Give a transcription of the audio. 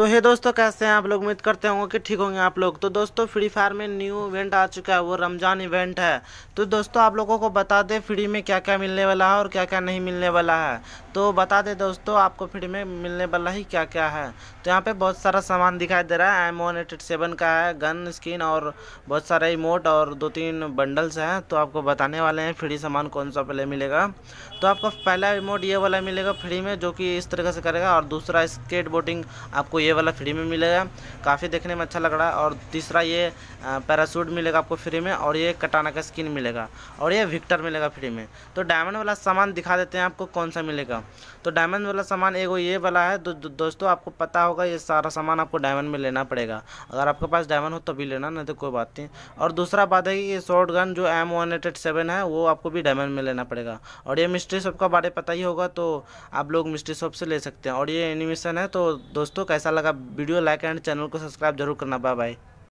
तो हे दोस्तों कैसे हैं आप लोग उम्मीद करते होंगे कि ठीक होंगे आप लोग तो दोस्तों फ्री फायर में न्यू इवेंट आ चुका है वो रमज़ान इवेंट है तो दोस्तों आप लोगों को बता दें फ्री में क्या क्या मिलने वाला है और क्या क्या नहीं मिलने वाला है तो बता दें दोस्तों आपको फ्री में मिलने वाला ही क्या क्या है तो यहाँ पर बहुत सारा सामान दिखाई दे रहा है एम वन एट सेवन का है गन स्किन और बहुत सारे इमोट और दो तीन बंडल्स हैं तो आपको बताने वाले हैं फ्री सामान कौन सा पहले मिलेगा तो आपको पहला इमोट ये वाला मिलेगा फ्री में जो कि इस तरीके से करेगा और दूसरा स्केट बोटिंग आपको ये ये वाला फ्री में मिलेगा काफ़ी देखने में अच्छा लग रहा है और तीसरा ये पैरासूट मिलेगा आपको फ्री में और ये कटाना का स्किन मिलेगा और ये विक्टर मिलेगा फ्री में तो डायमंड वाला सामान दिखा देते हैं आपको कौन सा मिलेगा तो डायमंड वाला सामान एक ये वाला है तो दो, दोस्तों आपको पता होगा ये सारा सामान आपको डायमंड में लेना पड़ेगा अगर आपके पास डायमंड हो तभी लेना नहीं तो कोई बात नहीं और दूसरा बात है कि ये शॉर्ट गन जो M one eight eight seven है वो आपको भी डायमंड में लेना पड़ेगा और ये मिस्ट्री शॉप का बारे पता ही होगा तो आप लोग मिस्ट्री शॉप से ले सकते हैं और ये एनिमेशन है तो दोस्तों कैसा अच्छा लगा वीडियो लाइक एंड चैनल को सब्सक्राइब जरूर करना बाय बाय